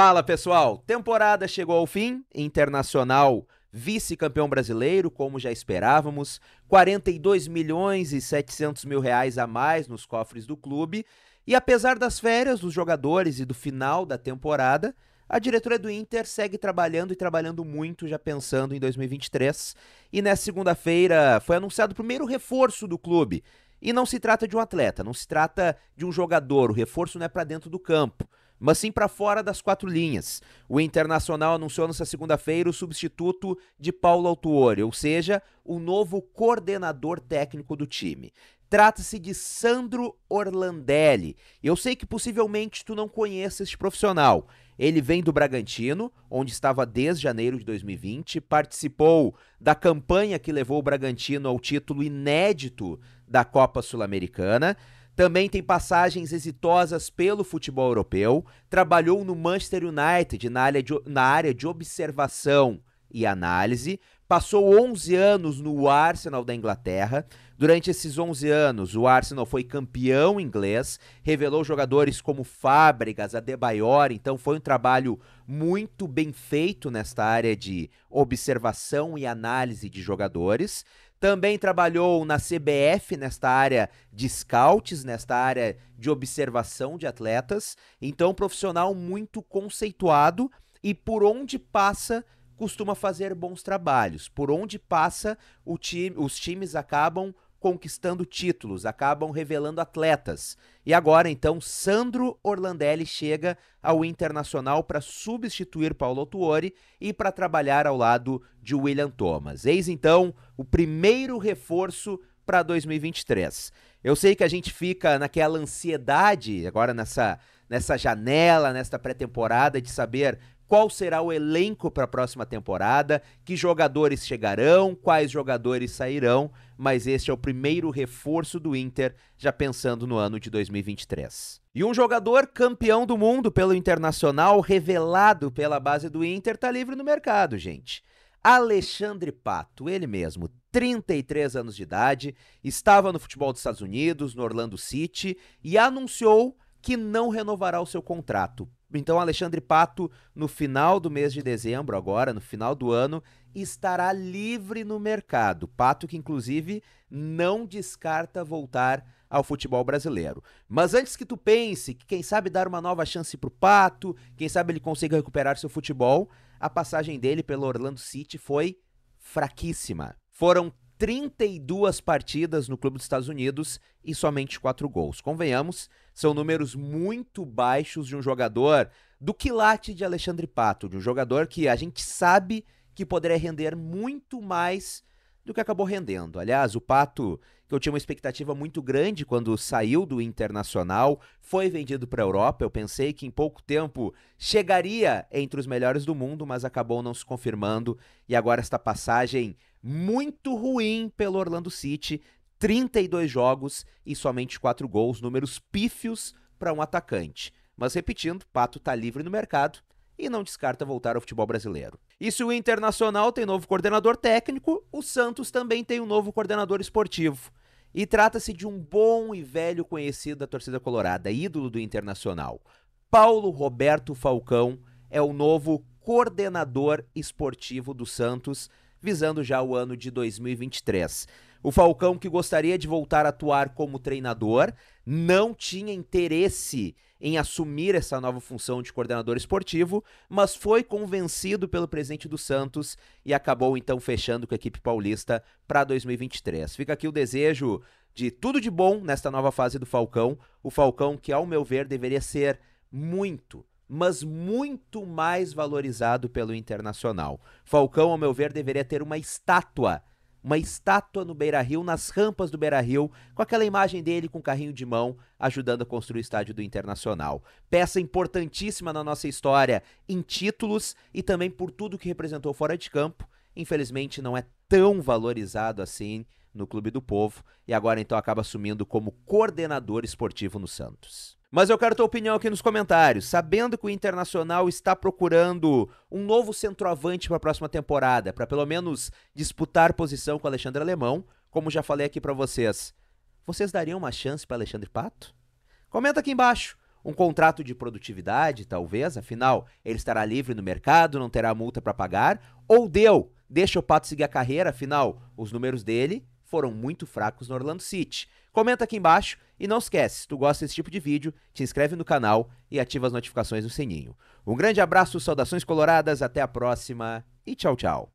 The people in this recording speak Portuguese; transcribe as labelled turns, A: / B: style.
A: Fala pessoal, temporada chegou ao fim, Internacional vice-campeão brasileiro, como já esperávamos, 42 milhões e 700 mil reais a mais nos cofres do clube, e apesar das férias dos jogadores e do final da temporada, a diretoria do Inter segue trabalhando e trabalhando muito, já pensando em 2023. E nessa segunda-feira foi anunciado o primeiro reforço do clube. E não se trata de um atleta, não se trata de um jogador, o reforço não é para dentro do campo mas sim para fora das quatro linhas. O Internacional anunciou nesta segunda-feira o substituto de Paulo Autuori, ou seja, o novo coordenador técnico do time. Trata-se de Sandro Orlandelli. Eu sei que possivelmente tu não conheça este profissional. Ele vem do Bragantino, onde estava desde janeiro de 2020, participou da campanha que levou o Bragantino ao título inédito da Copa Sul-Americana. Também tem passagens exitosas pelo futebol europeu. Trabalhou no Manchester United na área de, na área de observação e análise. Passou 11 anos no Arsenal da Inglaterra. Durante esses 11 anos, o Arsenal foi campeão inglês, revelou jogadores como Fábricas, Adebayor, então foi um trabalho muito bem feito nesta área de observação e análise de jogadores. Também trabalhou na CBF, nesta área de scouts, nesta área de observação de atletas. Então, profissional muito conceituado e por onde passa costuma fazer bons trabalhos. Por onde passa, time, os times acabam conquistando títulos, acabam revelando atletas. E agora, então, Sandro Orlandelli chega ao Internacional para substituir Paulo Tuori e para trabalhar ao lado de William Thomas. Eis então o primeiro reforço para 2023. Eu sei que a gente fica naquela ansiedade agora nessa nessa janela, nesta pré-temporada de saber qual será o elenco para a próxima temporada, que jogadores chegarão, quais jogadores sairão, mas este é o primeiro reforço do Inter já pensando no ano de 2023. E um jogador campeão do mundo pelo Internacional, revelado pela base do Inter, está livre no mercado, gente. Alexandre Pato, ele mesmo, 33 anos de idade, estava no futebol dos Estados Unidos, no Orlando City, e anunciou que não renovará o seu contrato então, Alexandre Pato, no final do mês de dezembro, agora, no final do ano, estará livre no mercado. Pato que, inclusive, não descarta voltar ao futebol brasileiro. Mas antes que tu pense que, quem sabe, dar uma nova chance para o Pato, quem sabe ele consiga recuperar seu futebol, a passagem dele pelo Orlando City foi fraquíssima. Foram 32 partidas no clube dos Estados Unidos e somente 4 gols. Convenhamos, são números muito baixos de um jogador do quilate de Alexandre Pato, de um jogador que a gente sabe que poderia render muito mais do que acabou rendendo. Aliás, o Pato, que eu tinha uma expectativa muito grande quando saiu do Internacional, foi vendido para a Europa. Eu pensei que em pouco tempo chegaria entre os melhores do mundo, mas acabou não se confirmando. E agora esta passagem muito ruim pelo Orlando City, 32 jogos e somente 4 gols, números pífios para um atacante. Mas repetindo, Pato está livre no mercado e não descarta voltar ao futebol brasileiro. E se o Internacional tem novo coordenador técnico, o Santos também tem um novo coordenador esportivo. E trata-se de um bom e velho conhecido da torcida colorada, ídolo do Internacional. Paulo Roberto Falcão é o novo coordenador esportivo do Santos, visando já o ano de 2023. O Falcão, que gostaria de voltar a atuar como treinador, não tinha interesse em assumir essa nova função de coordenador esportivo, mas foi convencido pelo presidente do Santos e acabou então fechando com a equipe paulista para 2023. Fica aqui o desejo de tudo de bom nesta nova fase do Falcão. O Falcão, que ao meu ver deveria ser muito, mas muito mais valorizado pelo Internacional. Falcão, ao meu ver, deveria ter uma estátua uma estátua no Beira-Rio, nas rampas do Beira-Rio, com aquela imagem dele com carrinho de mão, ajudando a construir o estádio do Internacional. Peça importantíssima na nossa história, em títulos e também por tudo que representou fora de campo. Infelizmente não é tão valorizado assim no Clube do Povo e agora então acaba assumindo como coordenador esportivo no Santos. Mas eu quero tua opinião aqui nos comentários. Sabendo que o Internacional está procurando um novo centroavante para a próxima temporada, para pelo menos disputar posição com o Alexandre Alemão, como já falei aqui para vocês, vocês dariam uma chance para Alexandre Pato? Comenta aqui embaixo. Um contrato de produtividade, talvez, afinal, ele estará livre no mercado, não terá multa para pagar, ou deu, deixa o Pato seguir a carreira, afinal, os números dele foram muito fracos no Orlando City. Comenta aqui embaixo e não esquece, se tu gosta desse tipo de vídeo, te inscreve no canal e ativa as notificações no sininho. Um grande abraço, saudações coloradas, até a próxima e tchau, tchau.